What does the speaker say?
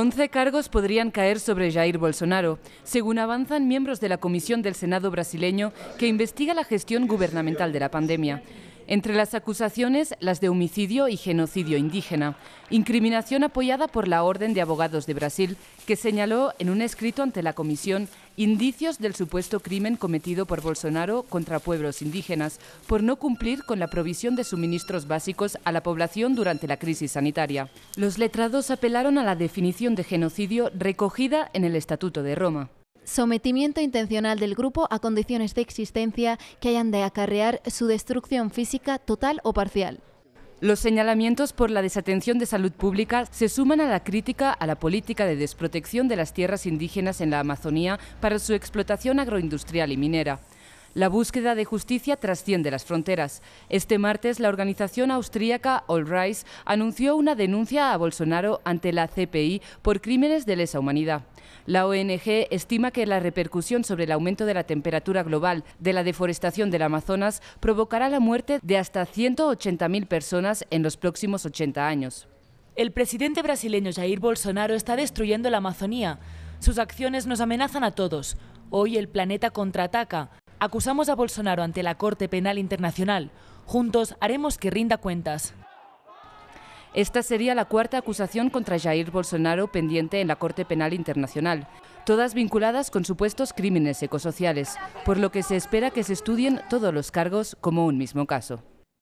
11 cargos podrían caer sobre Jair Bolsonaro, según avanzan miembros de la Comisión del Senado brasileño que investiga la gestión gubernamental de la pandemia. Entre las acusaciones, las de homicidio y genocidio indígena, incriminación apoyada por la Orden de Abogados de Brasil, que señaló en un escrito ante la Comisión indicios del supuesto crimen cometido por Bolsonaro contra pueblos indígenas por no cumplir con la provisión de suministros básicos a la población durante la crisis sanitaria. Los letrados apelaron a la definición de genocidio recogida en el Estatuto de Roma sometimiento intencional del grupo a condiciones de existencia que hayan de acarrear su destrucción física total o parcial. Los señalamientos por la desatención de salud pública se suman a la crítica a la política de desprotección de las tierras indígenas en la Amazonía para su explotación agroindustrial y minera. La búsqueda de justicia trasciende las fronteras. Este martes, la organización austríaca All Rise anunció una denuncia a Bolsonaro ante la CPI por crímenes de lesa humanidad. La ONG estima que la repercusión sobre el aumento de la temperatura global de la deforestación del Amazonas provocará la muerte de hasta 180.000 personas en los próximos 80 años. El presidente brasileño Jair Bolsonaro está destruyendo la Amazonía. Sus acciones nos amenazan a todos. Hoy el planeta contraataca. Acusamos a Bolsonaro ante la Corte Penal Internacional. Juntos haremos que rinda cuentas. Esta sería la cuarta acusación contra Jair Bolsonaro pendiente en la Corte Penal Internacional, todas vinculadas con supuestos crímenes ecosociales, por lo que se espera que se estudien todos los cargos como un mismo caso.